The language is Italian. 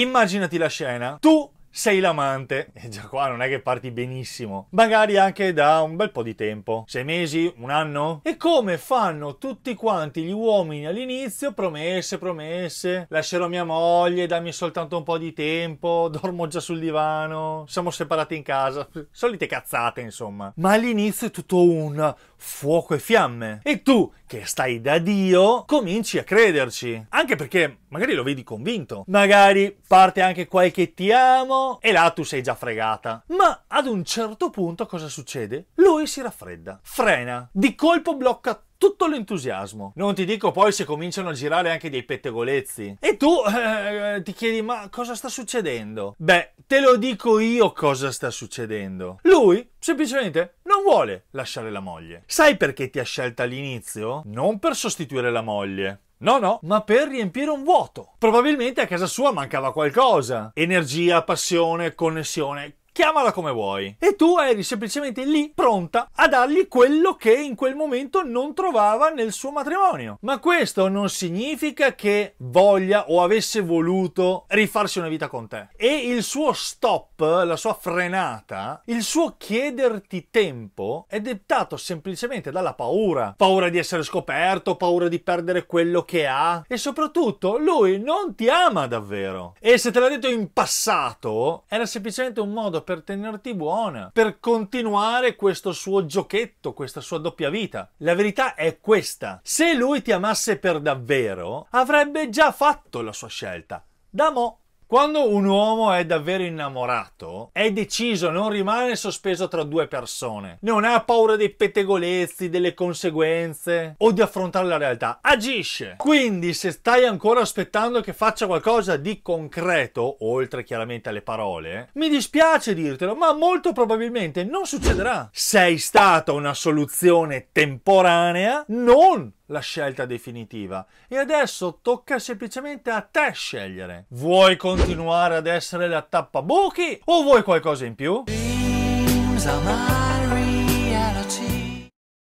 Immaginati la scena, tu sei l'amante, e già qua non è che parti benissimo, magari anche da un bel po' di tempo, sei mesi, un anno, e come fanno tutti quanti gli uomini all'inizio, promesse, promesse, lascerò mia moglie, dammi soltanto un po' di tempo, dormo già sul divano, siamo separati in casa, solite cazzate insomma, ma all'inizio è tutto un fuoco e fiamme, e tu, che stai da Dio, cominci a crederci, anche perché magari lo vedi convinto, magari parte anche qualche ti amo, e là tu sei già fregata. Ma ad un certo punto cosa succede? Lui si raffredda, frena, di colpo blocca tutto l'entusiasmo. Non ti dico poi se cominciano a girare anche dei pettegolezzi. E tu eh, ti chiedi ma cosa sta succedendo? Beh, te lo dico io cosa sta succedendo. Lui semplicemente non vuole lasciare la moglie. Sai perché ti ha scelta all'inizio? Non per sostituire la moglie No, no, ma per riempire un vuoto. Probabilmente a casa sua mancava qualcosa. Energia, passione, connessione, chiamala come vuoi. E tu eri semplicemente lì, pronta a dargli quello che in quel momento non trovava nel suo matrimonio. Ma questo non significa che voglia o avesse voluto rifarsi una vita con te. E il suo stop, la sua frenata, il suo chiederti tempo è dettato semplicemente dalla paura. Paura di essere scoperto, paura di perdere quello che ha e soprattutto lui non ti ama davvero. E se te l'ha detto in passato, era semplicemente un modo per tenerti buona, per continuare questo suo giochetto, questa sua doppia vita. La verità è questa. Se lui ti amasse per davvero, avrebbe già fatto la sua scelta. Da mo' Quando un uomo è davvero innamorato, è deciso, non rimane sospeso tra due persone. Non ha paura dei pettegolezzi, delle conseguenze o di affrontare la realtà. Agisce. Quindi se stai ancora aspettando che faccia qualcosa di concreto, oltre chiaramente alle parole, mi dispiace dirtelo, ma molto probabilmente non succederà. Sei stata una soluzione temporanea non la scelta definitiva e adesso tocca semplicemente a te scegliere. Vuoi continuare ad essere la tappabuchi o vuoi qualcosa in più? Dreams are my